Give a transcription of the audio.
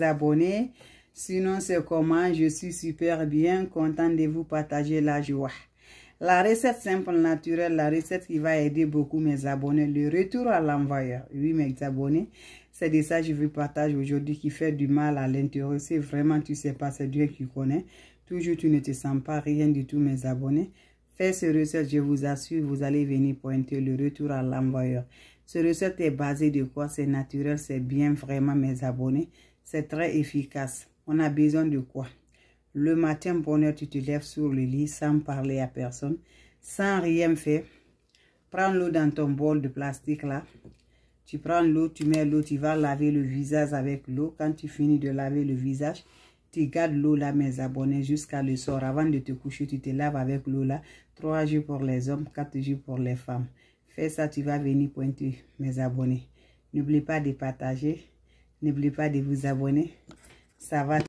abonnés. Sinon, c'est comment je suis super bien content de vous partager la joie. La recette simple naturelle, la recette qui va aider beaucoup mes abonnés. Le retour à l'envoyeur, oui mes abonnés, c'est de ça que je vous partage aujourd'hui qui fait du mal à l'intéresser. vraiment, tu sais pas, c'est Dieu qui connaît. Toujours, tu ne te sens pas rien du tout mes abonnés. Faites ce recette, je vous assure, vous allez venir pointer le retour à l'envoyeur. Ce recette est basé de quoi C'est naturel, c'est bien vraiment mes abonnés. C'est très efficace. On a besoin de quoi Le matin, bonheur, tu te lèves sur le lit sans parler à personne, sans rien faire. Prends l'eau dans ton bol de plastique là. Tu prends l'eau, tu mets l'eau, tu vas laver le visage avec l'eau. Quand tu finis de laver le visage, tu gardes l'eau là, mes abonnés, jusqu'à le soir. Avant de te coucher, tu te laves avec l'eau là. Trois jours pour les hommes, quatre jours pour les femmes. Fais ça, tu vas venir pointer, mes abonnés. N'oublie pas de partager. N'oublie pas de vous abonner. Ça va.